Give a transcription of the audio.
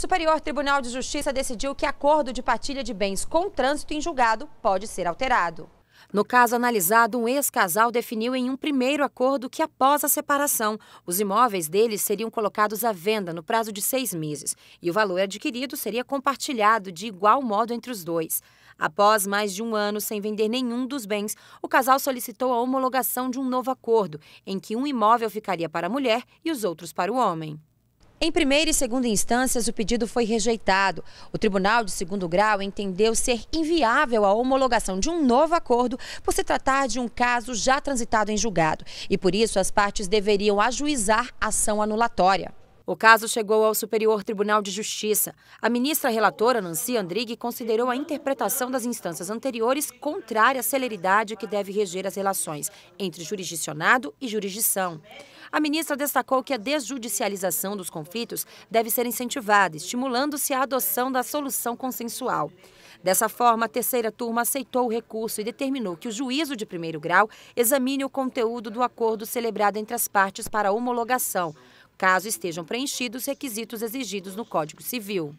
Superior Tribunal de Justiça decidiu que acordo de partilha de bens com trânsito em julgado pode ser alterado. No caso analisado, um ex-casal definiu em um primeiro acordo que, após a separação, os imóveis deles seriam colocados à venda no prazo de seis meses e o valor adquirido seria compartilhado de igual modo entre os dois. Após mais de um ano sem vender nenhum dos bens, o casal solicitou a homologação de um novo acordo, em que um imóvel ficaria para a mulher e os outros para o homem. Em primeira e segunda instâncias, o pedido foi rejeitado. O Tribunal de Segundo Grau entendeu ser inviável a homologação de um novo acordo por se tratar de um caso já transitado em julgado. E por isso, as partes deveriam ajuizar ação anulatória. O caso chegou ao Superior Tribunal de Justiça. A ministra relatora, Nancy Andrighi, considerou a interpretação das instâncias anteriores contrária à celeridade que deve reger as relações entre jurisdicionado e jurisdição. A ministra destacou que a desjudicialização dos conflitos deve ser incentivada, estimulando-se a adoção da solução consensual. Dessa forma, a terceira turma aceitou o recurso e determinou que o juízo de primeiro grau examine o conteúdo do acordo celebrado entre as partes para homologação caso estejam preenchidos os requisitos exigidos no Código Civil.